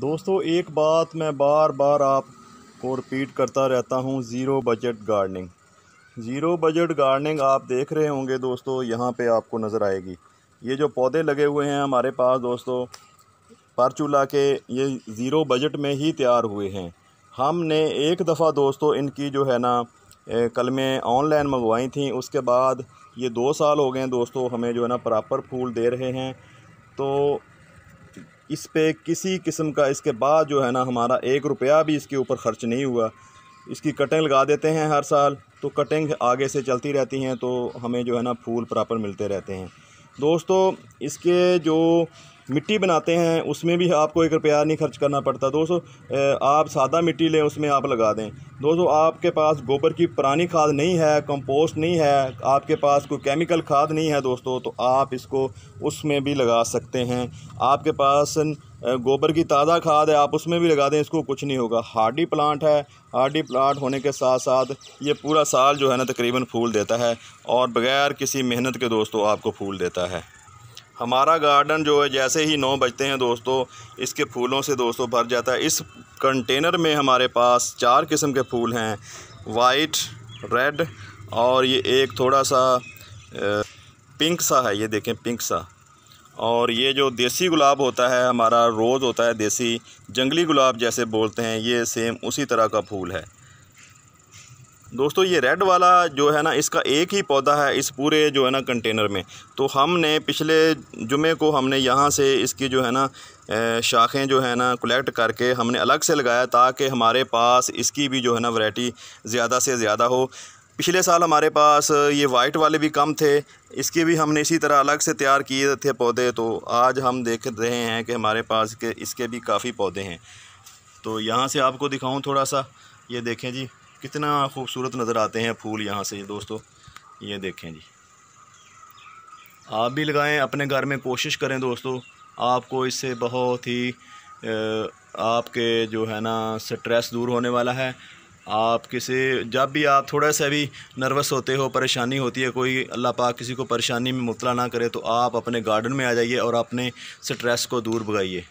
दोस्तों एक बात मैं बार बार आपको रिपीट करता रहता हूँ zero budget gardening zero budget gardening आप देख रहे होंगे दोस्तों यहाँ पे आपको नज़र आएगी ये जो पौधे लगे हुए हैं हमारे पास दोस्तों पर चूल्हा के ये ज़ीरो बजट में ही तैयार हुए हैं हमने एक दफ़ा दोस्तों इनकी जो है ना कलमें ऑनलाइन मंगवाई थी उसके बाद ये दो साल हो गए दोस्तों हमें जो है ना प्रॉपर फूल दे रहे हैं तो इस पर किसी किस्म का इसके बाद जो है ना हमारा एक रुपया भी इसके ऊपर ख़र्च नहीं हुआ इसकी कटिंग लगा देते हैं हर साल तो कटिंग आगे से चलती रहती हैं तो हमें जो है ना फूल प्रॉपर मिलते रहते हैं दोस्तों इसके जो मिट्टी बनाते हैं उसमें भी आपको एक रुपया नहीं खर्च करना पड़ता दोस्तों आप सादा मिट्टी लें उसमें आप लगा दें दोस्तों आपके पास गोबर की पुरानी खाद नहीं है कंपोस्ट नहीं है आपके पास कोई केमिकल खाद नहीं है दोस्तों तो आप इसको उसमें भी लगा सकते हैं आपके पास गोबर की ताज़ा खाद है आप उसमें भी लगा दें इसको कुछ नहीं होगा हार्डी प्लांट है हार्डी प्लांट होने के साथ साथ ये पूरा साल जो है ना तकरीबन फूल देता है और बगैर किसी मेहनत के दोस्तों आपको फूल देता है हमारा गार्डन जो है जैसे ही नौ बजते हैं दोस्तों इसके फूलों से दोस्तों भर जाता है इस कंटेनर में हमारे पास चार किस्म के फूल हैं वाइट रेड और ये एक थोड़ा सा पिंक सा है ये देखें पिंक सा और ये जो देसी गुलाब होता है हमारा रोज़ होता है देसी जंगली गुलाब जैसे बोलते हैं ये सेम उसी तरह का फूल है दोस्तों ये रेड वाला जो है ना इसका एक ही पौधा है इस पूरे जो है ना कंटेनर में तो हमने पिछले जुमे को हमने यहाँ से इसकी जो है ना शाखें जो है ना कलेक्ट करके हमने अलग से लगाया ताकि हमारे पास इसकी भी जो है ना वैरायटी ज़्यादा से ज़्यादा हो पिछले साल हमारे पास ये वाइट वाले भी कम थे इसके भी हमने इसी तरह अलग से तैयार किए थे पौधे तो आज हम देख रहे हैं कि हमारे पास के इसके भी काफ़ी पौधे हैं तो यहाँ से आपको दिखाऊँ थोड़ा सा ये देखें जी कितना खूबसूरत नज़र आते हैं फूल यहाँ से दोस्तों ये देखें जी आप भी लगाएं अपने घर में कोशिश करें दोस्तों आपको इससे बहुत ही आपके जो है ना स्ट्रेस दूर होने वाला है आप किसी जब भी आप थोड़ा सा भी नर्वस होते हो परेशानी होती है कोई अल्लाह पाक किसी को परेशानी में मुबला ना करे तो आप अपने गार्डन में आ जाइए और अपने स्ट्रेस को दूर भगाइए